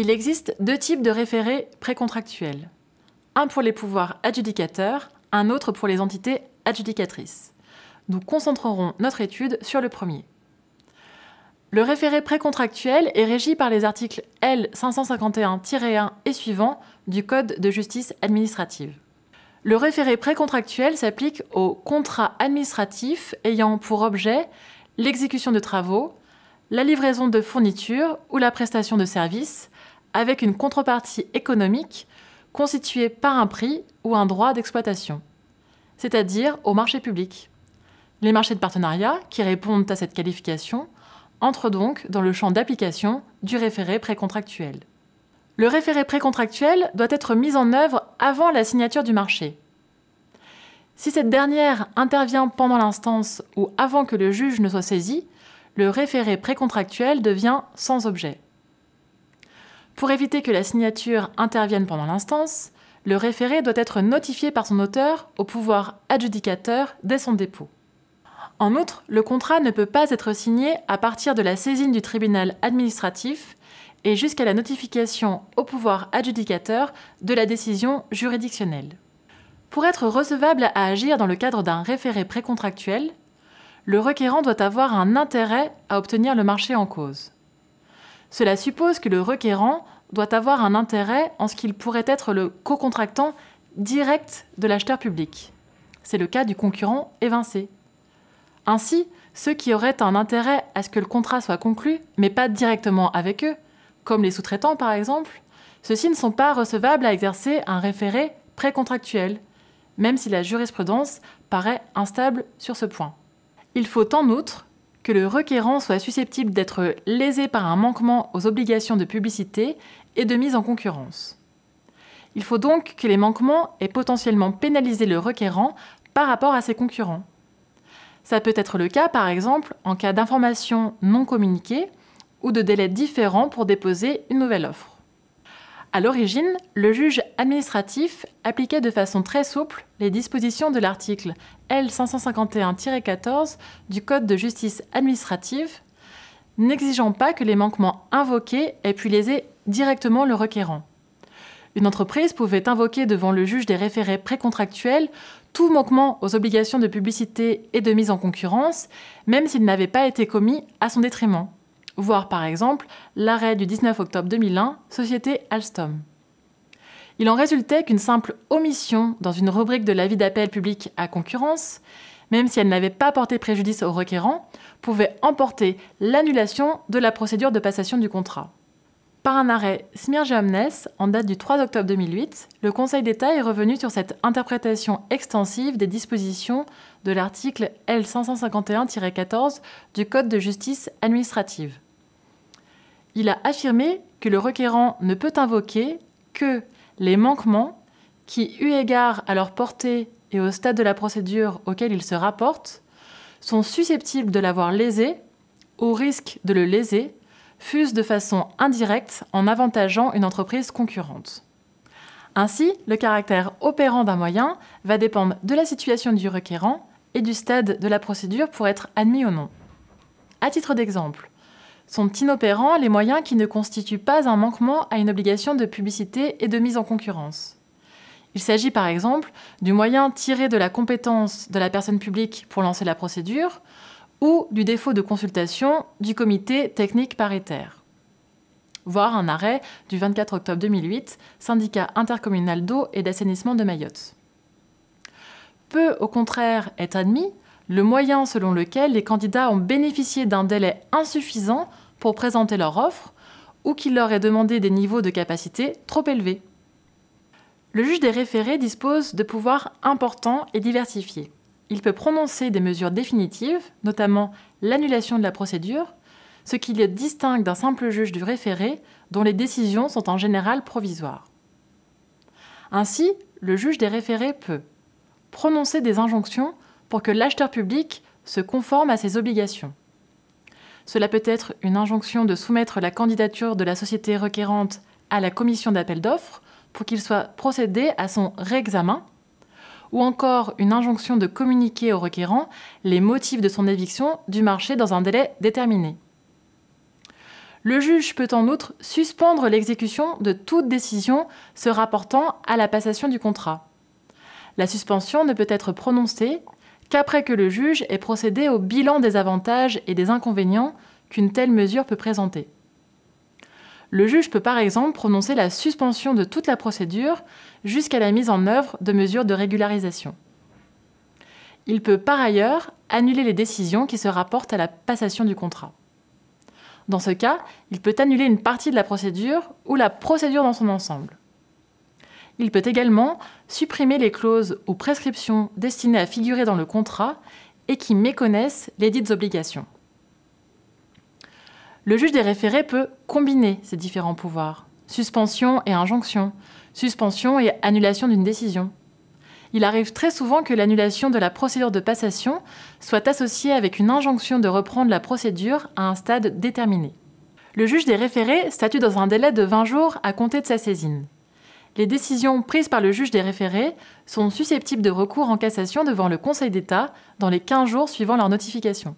Il existe deux types de référés précontractuels. Un pour les pouvoirs adjudicateurs, un autre pour les entités adjudicatrices. Nous concentrerons notre étude sur le premier. Le référé précontractuel est régi par les articles L551-1 et suivants du Code de justice administrative. Le référé précontractuel s'applique aux contrats administratifs ayant pour objet l'exécution de travaux, la livraison de fournitures ou la prestation de services, avec une contrepartie économique constituée par un prix ou un droit d'exploitation, c'est-à-dire au marché public. Les marchés de partenariat, qui répondent à cette qualification, entrent donc dans le champ d'application du référé précontractuel. Le référé précontractuel doit être mis en œuvre avant la signature du marché. Si cette dernière intervient pendant l'instance ou avant que le juge ne soit saisi, le référé précontractuel devient sans objet. Pour éviter que la signature intervienne pendant l'instance, le référé doit être notifié par son auteur au pouvoir adjudicateur dès son dépôt. En outre, le contrat ne peut pas être signé à partir de la saisine du tribunal administratif et jusqu'à la notification au pouvoir adjudicateur de la décision juridictionnelle. Pour être recevable à agir dans le cadre d'un référé précontractuel, le requérant doit avoir un intérêt à obtenir le marché en cause. Cela suppose que le requérant doit avoir un intérêt en ce qu'il pourrait être le co-contractant direct de l'acheteur public. C'est le cas du concurrent évincé. Ainsi, ceux qui auraient un intérêt à ce que le contrat soit conclu, mais pas directement avec eux, comme les sous-traitants par exemple, ceux-ci ne sont pas recevables à exercer un référé précontractuel, même si la jurisprudence paraît instable sur ce point. Il faut en outre le requérant soit susceptible d'être lésé par un manquement aux obligations de publicité et de mise en concurrence. Il faut donc que les manquements aient potentiellement pénalisé le requérant par rapport à ses concurrents. Ça peut être le cas, par exemple, en cas d'information non communiquée ou de délais différents pour déposer une nouvelle offre. À l'origine, le juge administratif appliquait de façon très souple les dispositions de l'article L551-14 du Code de justice administrative, n'exigeant pas que les manquements invoqués aient pu léser directement le requérant. Une entreprise pouvait invoquer devant le juge des référés précontractuels tout manquement aux obligations de publicité et de mise en concurrence, même s'il n'avait pas été commis à son détriment. Voir par exemple l'arrêt du 19 octobre 2001, Société Alstom. Il en résultait qu'une simple omission dans une rubrique de l'avis d'appel public à concurrence, même si elle n'avait pas porté préjudice au requérant, pouvait emporter l'annulation de la procédure de passation du contrat. Par un arrêt Smirgeamnes, en date du 3 octobre 2008, le Conseil d'État est revenu sur cette interprétation extensive des dispositions de l'article L551-14 du Code de justice administrative il a affirmé que le requérant ne peut invoquer que les manquements qui, eu égard à leur portée et au stade de la procédure auquel ils se rapportent, sont susceptibles de l'avoir lésé, au risque de le léser, fût de façon indirecte en avantageant une entreprise concurrente. Ainsi, le caractère opérant d'un moyen va dépendre de la situation du requérant et du stade de la procédure pour être admis ou non. À titre d'exemple, sont inopérants les moyens qui ne constituent pas un manquement à une obligation de publicité et de mise en concurrence. Il s'agit par exemple du moyen tiré de la compétence de la personne publique pour lancer la procédure ou du défaut de consultation du comité technique paritaire. Voir un arrêt du 24 octobre 2008, syndicat intercommunal d'eau et d'assainissement de Mayotte. Peut au contraire être admis le moyen selon lequel les candidats ont bénéficié d'un délai insuffisant pour présenter leur offre ou qu'il leur est demandé des niveaux de capacité trop élevés. Le juge des référés dispose de pouvoirs importants et diversifiés. Il peut prononcer des mesures définitives, notamment l'annulation de la procédure, ce qui le distingue d'un simple juge du référé dont les décisions sont en général provisoires. Ainsi, le juge des référés peut prononcer des injonctions pour que l'acheteur public se conforme à ses obligations. Cela peut être une injonction de soumettre la candidature de la société requérante à la commission d'appel d'offres pour qu'il soit procédé à son réexamen, ou encore une injonction de communiquer au requérant les motifs de son éviction du marché dans un délai déterminé. Le juge peut en outre suspendre l'exécution de toute décision se rapportant à la passation du contrat. La suspension ne peut être prononcée qu'après que le juge ait procédé au bilan des avantages et des inconvénients qu'une telle mesure peut présenter. Le juge peut par exemple prononcer la suspension de toute la procédure jusqu'à la mise en œuvre de mesures de régularisation. Il peut par ailleurs annuler les décisions qui se rapportent à la passation du contrat. Dans ce cas, il peut annuler une partie de la procédure ou la procédure dans son ensemble. Il peut également supprimer les clauses ou prescriptions destinées à figurer dans le contrat et qui méconnaissent les dites obligations. Le juge des référés peut combiner ces différents pouvoirs, suspension et injonction, suspension et annulation d'une décision. Il arrive très souvent que l'annulation de la procédure de passation soit associée avec une injonction de reprendre la procédure à un stade déterminé. Le juge des référés statue dans un délai de 20 jours à compter de sa saisine les décisions prises par le juge des référés sont susceptibles de recours en cassation devant le Conseil d'État dans les 15 jours suivant leur notification.